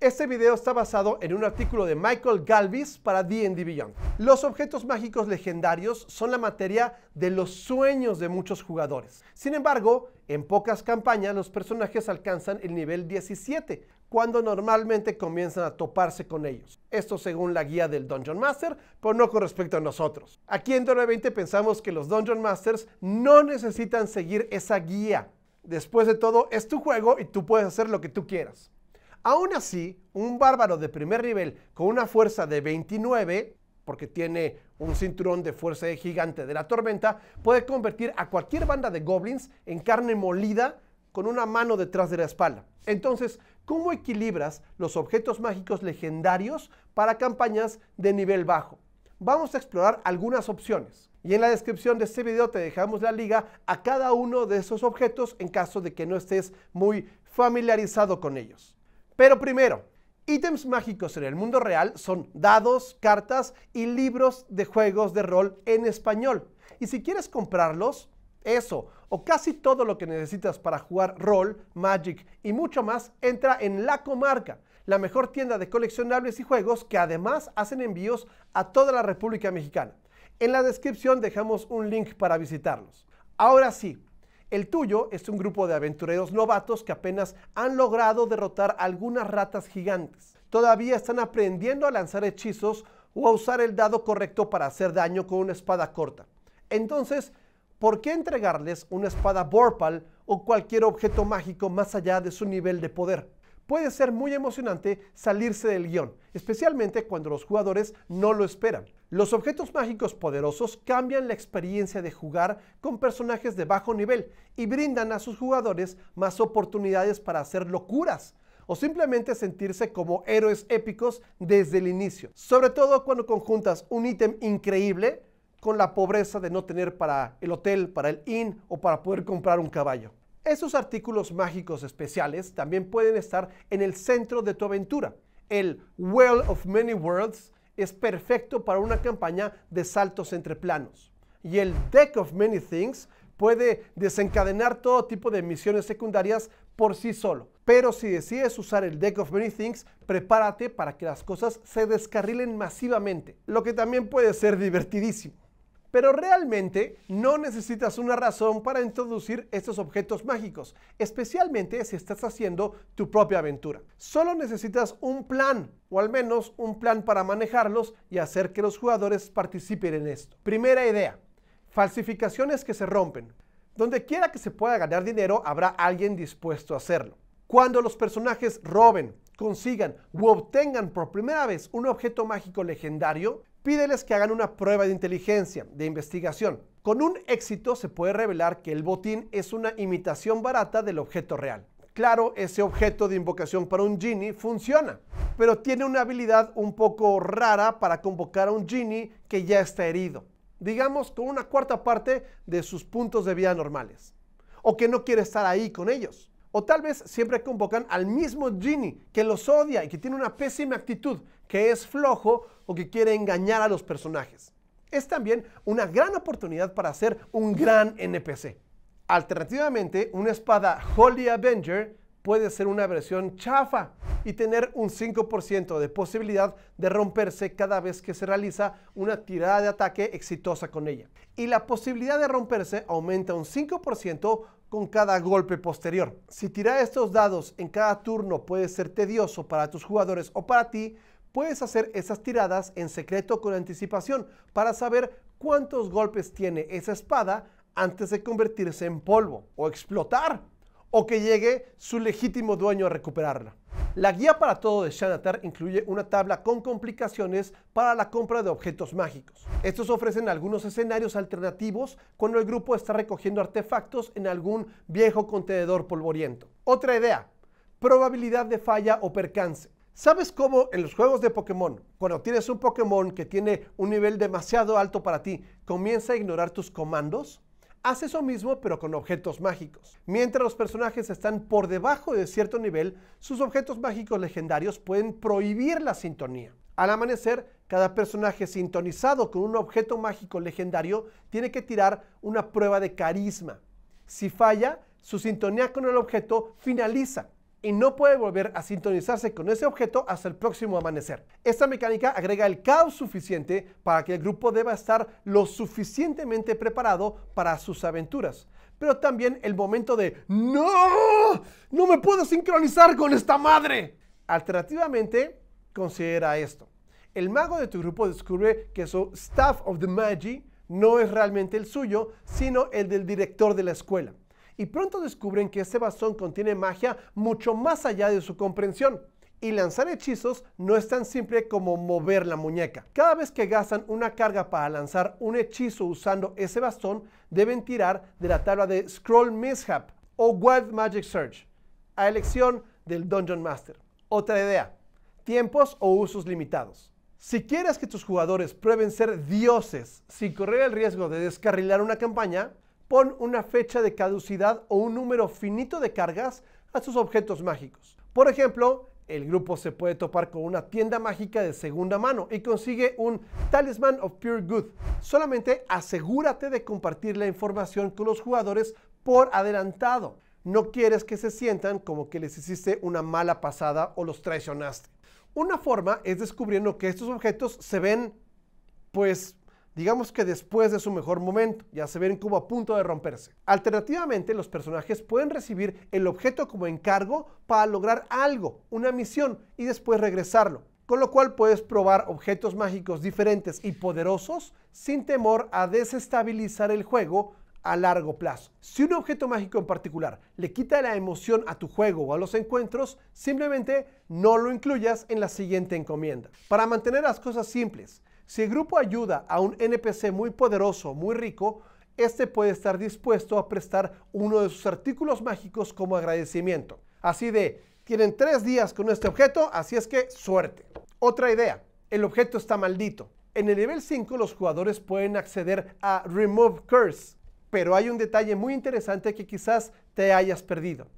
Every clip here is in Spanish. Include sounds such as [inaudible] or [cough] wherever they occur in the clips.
Este video está basado en un artículo de Michael Galvis para D&D Beyond. Los objetos mágicos legendarios son la materia de los sueños de muchos jugadores. Sin embargo, en pocas campañas los personajes alcanzan el nivel 17, cuando normalmente comienzan a toparse con ellos. Esto según la guía del Dungeon Master, pero no con respecto a nosotros. Aquí en Dora 20 pensamos que los Dungeon Masters no necesitan seguir esa guía. Después de todo, es tu juego y tú puedes hacer lo que tú quieras. Aún así, un bárbaro de primer nivel con una fuerza de 29, porque tiene un cinturón de fuerza de gigante de la tormenta, puede convertir a cualquier banda de goblins en carne molida con una mano detrás de la espalda. Entonces, ¿cómo equilibras los objetos mágicos legendarios para campañas de nivel bajo? Vamos a explorar algunas opciones. Y en la descripción de este video te dejamos la liga a cada uno de esos objetos en caso de que no estés muy familiarizado con ellos. Pero primero, ítems mágicos en el mundo real son dados, cartas y libros de juegos de rol en español. Y si quieres comprarlos, eso o casi todo lo que necesitas para jugar rol, Magic y mucho más entra en La Comarca, la mejor tienda de coleccionables y juegos que además hacen envíos a toda la República Mexicana. En la descripción dejamos un link para visitarlos. Ahora sí, el tuyo es un grupo de aventureros novatos que apenas han logrado derrotar algunas ratas gigantes. Todavía están aprendiendo a lanzar hechizos o a usar el dado correcto para hacer daño con una espada corta. Entonces, ¿por qué entregarles una espada Vorpal o cualquier objeto mágico más allá de su nivel de poder? puede ser muy emocionante salirse del guión, especialmente cuando los jugadores no lo esperan. Los objetos mágicos poderosos cambian la experiencia de jugar con personajes de bajo nivel y brindan a sus jugadores más oportunidades para hacer locuras o simplemente sentirse como héroes épicos desde el inicio, sobre todo cuando conjuntas un ítem increíble con la pobreza de no tener para el hotel, para el inn o para poder comprar un caballo. Esos artículos mágicos especiales también pueden estar en el centro de tu aventura. El Well of Many Worlds es perfecto para una campaña de saltos entre planos. Y el Deck of Many Things puede desencadenar todo tipo de misiones secundarias por sí solo. Pero si decides usar el Deck of Many Things, prepárate para que las cosas se descarrilen masivamente, lo que también puede ser divertidísimo. Pero realmente no necesitas una razón para introducir estos objetos mágicos, especialmente si estás haciendo tu propia aventura. Solo necesitas un plan, o al menos un plan para manejarlos y hacer que los jugadores participen en esto. Primera idea, falsificaciones que se rompen. Donde quiera que se pueda ganar dinero, habrá alguien dispuesto a hacerlo. Cuando los personajes roben, consigan u obtengan por primera vez un objeto mágico legendario, pídeles que hagan una prueba de inteligencia, de investigación. Con un éxito se puede revelar que el botín es una imitación barata del objeto real. Claro, ese objeto de invocación para un genie funciona, pero tiene una habilidad un poco rara para convocar a un genie que ya está herido, digamos con una cuarta parte de sus puntos de vida normales, o que no quiere estar ahí con ellos. O tal vez siempre convocan al mismo genie que los odia y que tiene una pésima actitud, que es flojo o que quiere engañar a los personajes. Es también una gran oportunidad para hacer un gran NPC. Alternativamente, una espada Holy Avenger puede ser una versión chafa y tener un 5% de posibilidad de romperse cada vez que se realiza una tirada de ataque exitosa con ella. Y la posibilidad de romperse aumenta un 5% con cada golpe posterior. Si tirar estos dados en cada turno puede ser tedioso para tus jugadores o para ti, Puedes hacer esas tiradas en secreto con anticipación para saber cuántos golpes tiene esa espada antes de convertirse en polvo o explotar o que llegue su legítimo dueño a recuperarla. La guía para todo de Shanatar incluye una tabla con complicaciones para la compra de objetos mágicos. Estos ofrecen algunos escenarios alternativos cuando el grupo está recogiendo artefactos en algún viejo contenedor polvoriento. Otra idea, probabilidad de falla o percance. ¿Sabes cómo en los juegos de Pokémon, cuando tienes un Pokémon que tiene un nivel demasiado alto para ti, comienza a ignorar tus comandos? Haz eso mismo pero con objetos mágicos. Mientras los personajes están por debajo de cierto nivel, sus objetos mágicos legendarios pueden prohibir la sintonía. Al amanecer, cada personaje sintonizado con un objeto mágico legendario tiene que tirar una prueba de carisma. Si falla, su sintonía con el objeto finaliza y no puede volver a sintonizarse con ese objeto hasta el próximo amanecer. Esta mecánica agrega el caos suficiente para que el grupo deba estar lo suficientemente preparado para sus aventuras, pero también el momento de ¡No! ¡No me puedo sincronizar con esta madre! Alternativamente, considera esto. El mago de tu grupo descubre que su Staff of the Magi no es realmente el suyo, sino el del director de la escuela y pronto descubren que ese bastón contiene magia mucho más allá de su comprensión. Y lanzar hechizos no es tan simple como mover la muñeca. Cada vez que gastan una carga para lanzar un hechizo usando ese bastón, deben tirar de la tabla de Scroll Mishap o Wild Magic Search, a elección del Dungeon Master. Otra idea, tiempos o usos limitados. Si quieres que tus jugadores prueben ser dioses sin correr el riesgo de descarrilar una campaña, pon una fecha de caducidad o un número finito de cargas a sus objetos mágicos. Por ejemplo, el grupo se puede topar con una tienda mágica de segunda mano y consigue un Talisman of Pure Good. Solamente asegúrate de compartir la información con los jugadores por adelantado. No quieres que se sientan como que les hiciste una mala pasada o los traicionaste. Una forma es descubriendo que estos objetos se ven, pues, digamos que después de su mejor momento, ya se ven como a punto de romperse. Alternativamente, los personajes pueden recibir el objeto como encargo para lograr algo, una misión, y después regresarlo, con lo cual puedes probar objetos mágicos diferentes y poderosos sin temor a desestabilizar el juego a largo plazo. Si un objeto mágico en particular le quita la emoción a tu juego o a los encuentros, simplemente no lo incluyas en la siguiente encomienda. Para mantener las cosas simples, si el grupo ayuda a un NPC muy poderoso, muy rico, este puede estar dispuesto a prestar uno de sus artículos mágicos como agradecimiento. Así de, tienen tres días con este objeto, así es que suerte. Otra idea, el objeto está maldito. En el nivel 5 los jugadores pueden acceder a Remove Curse, pero hay un detalle muy interesante que quizás te hayas perdido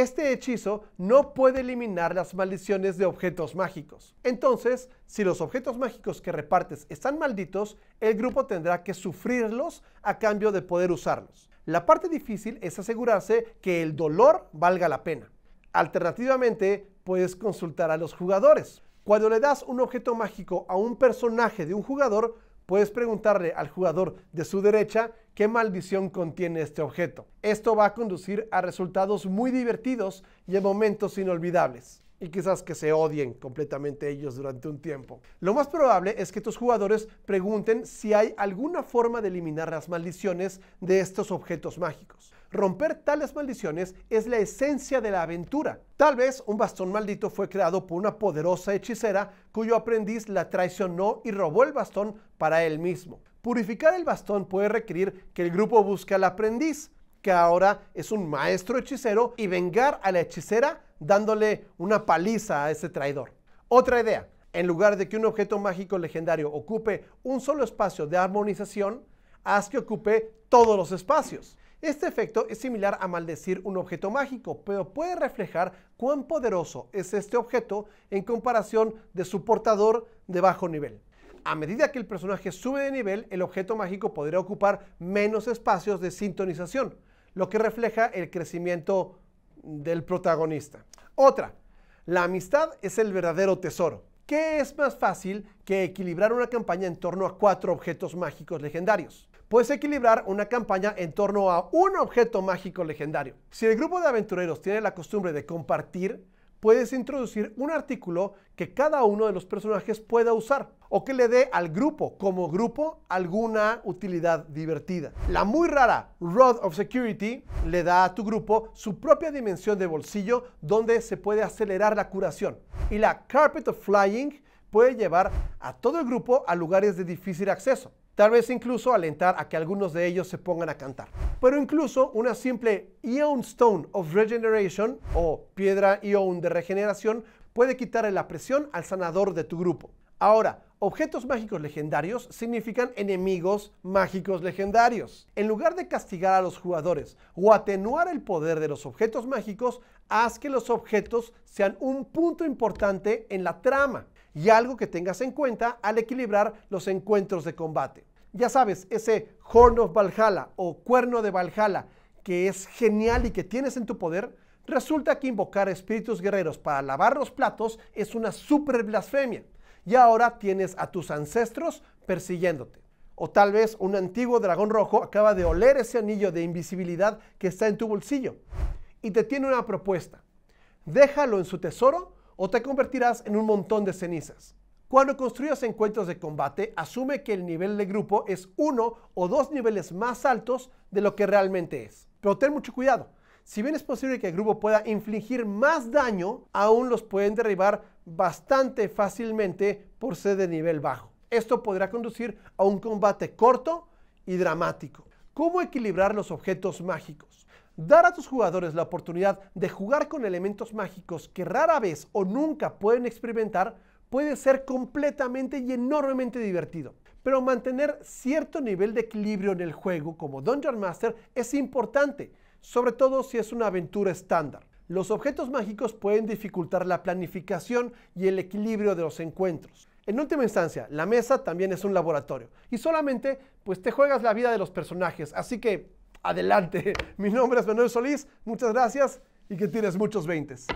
este hechizo no puede eliminar las maldiciones de objetos mágicos. Entonces, si los objetos mágicos que repartes están malditos, el grupo tendrá que sufrirlos a cambio de poder usarlos. La parte difícil es asegurarse que el dolor valga la pena. Alternativamente, puedes consultar a los jugadores. Cuando le das un objeto mágico a un personaje de un jugador, puedes preguntarle al jugador de su derecha qué maldición contiene este objeto. Esto va a conducir a resultados muy divertidos y a momentos inolvidables. Y quizás que se odien completamente ellos durante un tiempo. Lo más probable es que tus jugadores pregunten si hay alguna forma de eliminar las maldiciones de estos objetos mágicos. Romper tales maldiciones es la esencia de la aventura. Tal vez un bastón maldito fue creado por una poderosa hechicera cuyo aprendiz la traicionó y robó el bastón para él mismo. Purificar el bastón puede requerir que el grupo busque al aprendiz, que ahora es un maestro hechicero, y vengar a la hechicera dándole una paliza a ese traidor. Otra idea, en lugar de que un objeto mágico legendario ocupe un solo espacio de armonización, haz que ocupe todos los espacios. Este efecto es similar a maldecir un objeto mágico, pero puede reflejar cuán poderoso es este objeto en comparación de su portador de bajo nivel. A medida que el personaje sube de nivel, el objeto mágico podría ocupar menos espacios de sintonización, lo que refleja el crecimiento del protagonista. Otra, la amistad es el verdadero tesoro. ¿Qué es más fácil que equilibrar una campaña en torno a cuatro objetos mágicos legendarios? puedes equilibrar una campaña en torno a un objeto mágico legendario. Si el grupo de aventureros tiene la costumbre de compartir, puedes introducir un artículo que cada uno de los personajes pueda usar o que le dé al grupo como grupo alguna utilidad divertida. La muy rara Road of Security le da a tu grupo su propia dimensión de bolsillo donde se puede acelerar la curación. Y la Carpet of Flying puede llevar a todo el grupo a lugares de difícil acceso tal vez incluso alentar a que algunos de ellos se pongan a cantar. Pero incluso una simple Eon Stone of Regeneration o piedra Ion de regeneración puede quitarle la presión al sanador de tu grupo. Ahora, objetos mágicos legendarios significan enemigos mágicos legendarios. En lugar de castigar a los jugadores o atenuar el poder de los objetos mágicos, haz que los objetos sean un punto importante en la trama y algo que tengas en cuenta al equilibrar los encuentros de combate. Ya sabes, ese Horn of Valhalla o Cuerno de Valhalla que es genial y que tienes en tu poder, resulta que invocar espíritus guerreros para lavar los platos es una super blasfemia. Y ahora tienes a tus ancestros persiguiéndote. O tal vez un antiguo dragón rojo acaba de oler ese anillo de invisibilidad que está en tu bolsillo y te tiene una propuesta. Déjalo en su tesoro o te convertirás en un montón de cenizas. Cuando construyas encuentros de combate, asume que el nivel de grupo es uno o dos niveles más altos de lo que realmente es. Pero ten mucho cuidado. Si bien es posible que el grupo pueda infligir más daño, aún los pueden derribar bastante fácilmente por ser de nivel bajo. Esto podrá conducir a un combate corto y dramático. ¿Cómo equilibrar los objetos mágicos? Dar a tus jugadores la oportunidad de jugar con elementos mágicos que rara vez o nunca pueden experimentar puede ser completamente y enormemente divertido. Pero mantener cierto nivel de equilibrio en el juego como Dungeon Master es importante, sobre todo si es una aventura estándar. Los objetos mágicos pueden dificultar la planificación y el equilibrio de los encuentros. En última instancia, la mesa también es un laboratorio y solamente pues te juegas la vida de los personajes, así que adelante. [laughs] Mi nombre es Manuel Solís, muchas gracias y que tienes muchos veintes.